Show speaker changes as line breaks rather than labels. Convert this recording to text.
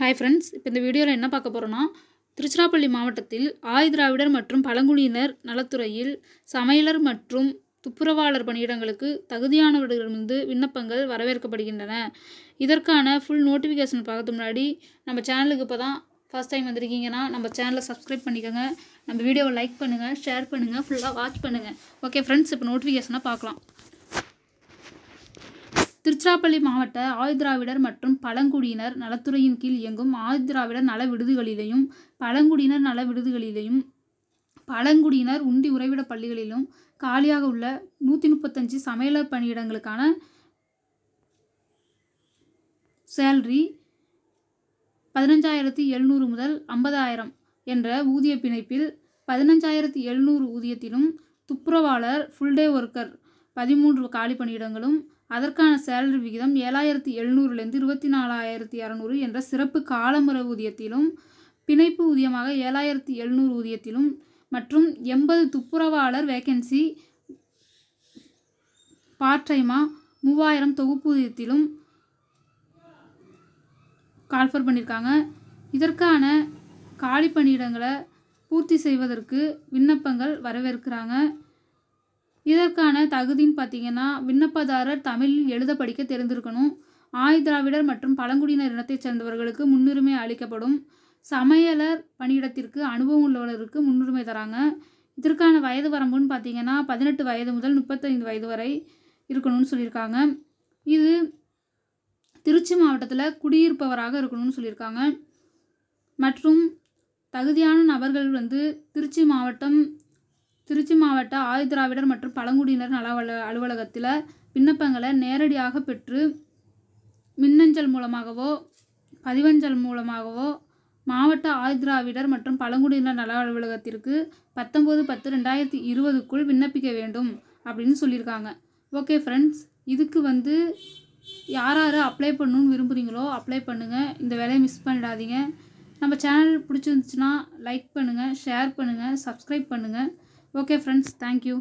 hi friends இப்போ இந்த வீடியோவில் என்ன பார்க்க போகிறோன்னா திருச்சிராப்பள்ளி மாவட்டத்தில் ஆயுதிராவிடர் மற்றும் பழங்குடியினர் நலத்துறையில் சமையலர் மற்றும் துப்புரவாளர் பணியிடங்களுக்கு தகுதியானவர்களிடமிருந்து விண்ணப்பங்கள் வரவேற்கப்படுகின்றன இதற்கான ஃபுல் நோட்டிஃபிகேஷன் பார்க்கறது முன்னாடி நம்ம சேனலுக்கு இப்போ தான் ஃபஸ்ட் டைம் வந்திருக்கீங்கன்னா நம்ம சேனலை சப்ஸ்கிரைப் பண்ணிக்கோங்க நம்ம வீடியோவை லைக் பண்ணுங்கள் ஷேர் பண்ணுங்கள் ஃபுல்லாக வாட்ச் பண்ணுங்கள் ஓகே ஃப்ரெண்ட்ஸ் இப்போ நோட்டிஃபிகேஷனாக பார்க்கலாம் திருச்சிராப்பள்ளி மாவட்ட ஆயுதிராவிடர் மற்றும் பழங்குடியினர் நலத்துறையின் கீழ் இயங்கும் ஆயுதிராவிடர் நல விடுதிகளிலேயும் பழங்குடியினர் நல விடுதிகளிலேயும் பழங்குடியினர் உண்டி உறைவிட பள்ளிகளிலும் காலியாக உள்ள நூற்றி முப்பத்தஞ்சு சமையலர் பணியிடங்களுக்கான சேல்ரி பதினஞ்சாயிரத்தி எழுநூறு முதல் ஐம்பதாயிரம் என்ற ஊதிய பிணைப்பில் பதினஞ்சாயிரத்தி எழுநூறு ஊதியத்திலும் துப்புரவாளர் ஃபுல்டே ஒர்க்கர் பதிமூன்று காலி பணியிடங்களும் அதற்கான சேலரி விகிதம் ஏழாயிரத்தி எழுநூறுலேருந்து இருபத்தி நாலாயிரத்தி இரநூறு என்ற சிறப்பு காலமுறை ஊதியத்திலும் பிணைப்பு ஊதியமாக ஏழாயிரத்தி எழுநூறு ஊதியத்திலும் மற்றும் எண்பது துப்புரவாளர் வேக்கன்சி பார்ட் மூவாயிரம் மூவாயிரம் ஊதியத்திலும் கால்ஃபர் பண்ணியிருக்காங்க இதற்கான காலி பணியிடங்களை பூர்த்தி செய்வதற்கு விண்ணப்பங்கள் வரவேற்கிறாங்க இதற்கான தகுதின்னு பார்த்தீங்கன்னா விண்ணப்பதாரர் தமிழில் எழுத படிக்க தெரிந்திருக்கணும் திராவிடர் மற்றும் பழங்குடியினர் இனத்தைச் சேர்ந்தவர்களுக்கு முன்னுரிமை அளிக்கப்படும் சமையலர் பணியிடத்திற்கு அனுபவம் உள்ளவர்களுக்கு முன்னுரிமை தராங்க இதற்கான வயது வரம்புன்னு பார்த்தீங்கன்னா பதினெட்டு வயது முதல் முப்பத்தைந்து வயது வரை இருக்கணும்னு சொல்லியிருக்காங்க இது திருச்சி மாவட்டத்தில் குடியிருப்பவராக இருக்கணும்னு சொல்லியிருக்காங்க மற்றும் தகுதியான நபர்கள் வந்து திருச்சி மாவட்டம் திருச்சி மாவட்ட ஆதிதிராவிடர் மற்றும் பழங்குடியினர் நல அலுவலகத்தில் விண்ணப்பங்களை நேரடியாக பெற்று மின்னஞ்சல் மூலமாகவோ பதிவஞ்சல் மூலமாகவோ மாவட்ட ஆதிதிராவிடர் மற்றும் பழங்குடியினர் நல அலுவலகத்திற்கு பத்தொம்போது பத்து ரெண்டாயிரத்தி இருபதுக்குள் விண்ணப்பிக்க வேண்டும் அப்படின்னு சொல்லியிருக்காங்க ஓகே ஃப்ரெண்ட்ஸ் இதுக்கு வந்து யார் யார் அப்ளை பண்ணணுன்னு விரும்புகிறீங்களோ அப்ளை பண்ணுங்கள் இந்த வேலையை மிஸ் பண்ணிடாதீங்க நம்ம சேனல் பிடிச்சிருந்துச்சுன்னா லைக் பண்ணுங்கள் ஷேர் பண்ணுங்கள் சப்ஸ்கிரைப் பண்ணுங்கள் ಓಕೆ ಫ್ರೆಂಡ್ಸ್ ಥ್ಯಾಂಕ್ ಯು